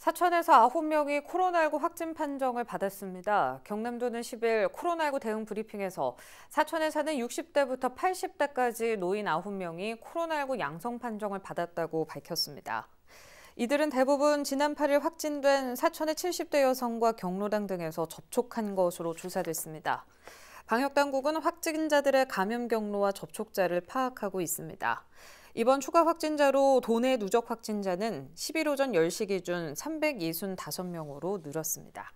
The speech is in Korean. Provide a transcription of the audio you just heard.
사천에서 9명이 코로나19 확진 판정을 받았습니다. 경남도는 10일 코로나19 대응 브리핑에서 사천에 사는 60대부터 80대까지 노인 9명이 코로나19 양성 판정을 받았다고 밝혔습니다. 이들은 대부분 지난 8일 확진된 사천의 70대 여성과 경로당 등에서 접촉한 것으로 조사됐습니다. 방역당국은 확진자들의 감염 경로와 접촉자를 파악하고 있습니다. 이번 추가 확진자로 도내 누적 확진자는 11호 전 10시 기준 365명으로 늘었습니다.